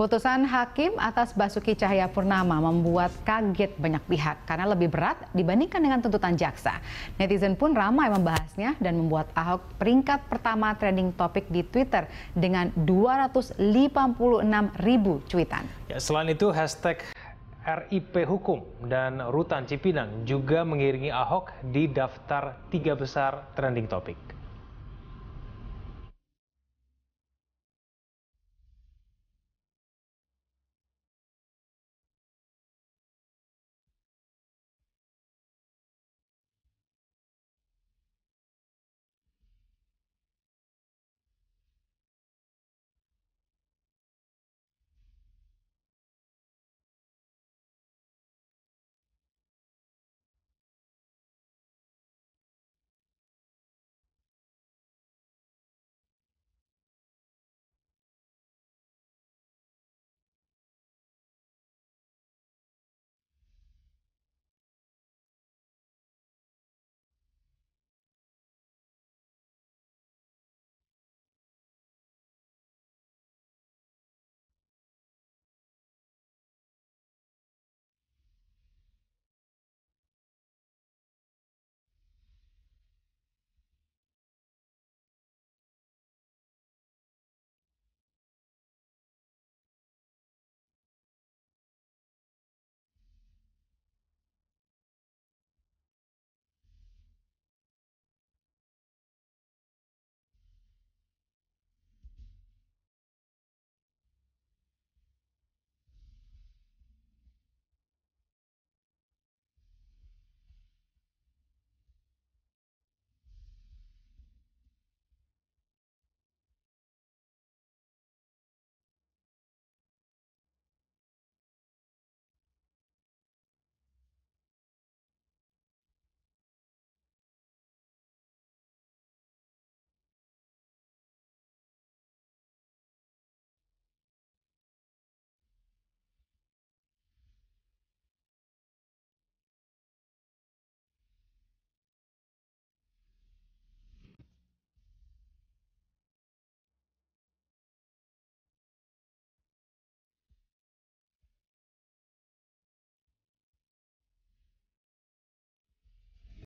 Putusan hakim atas Basuki Cahaya Purnama membuat kaget banyak pihak karena lebih berat dibandingkan dengan tuntutan jaksa. Netizen pun ramai membahasnya dan membuat Ahok peringkat pertama trending topik di Twitter dengan 256 ribu cuitan. Ya, selain itu hashtag RIP Hukum dan Rutan Cipinang juga mengiringi Ahok di daftar tiga besar trending topik.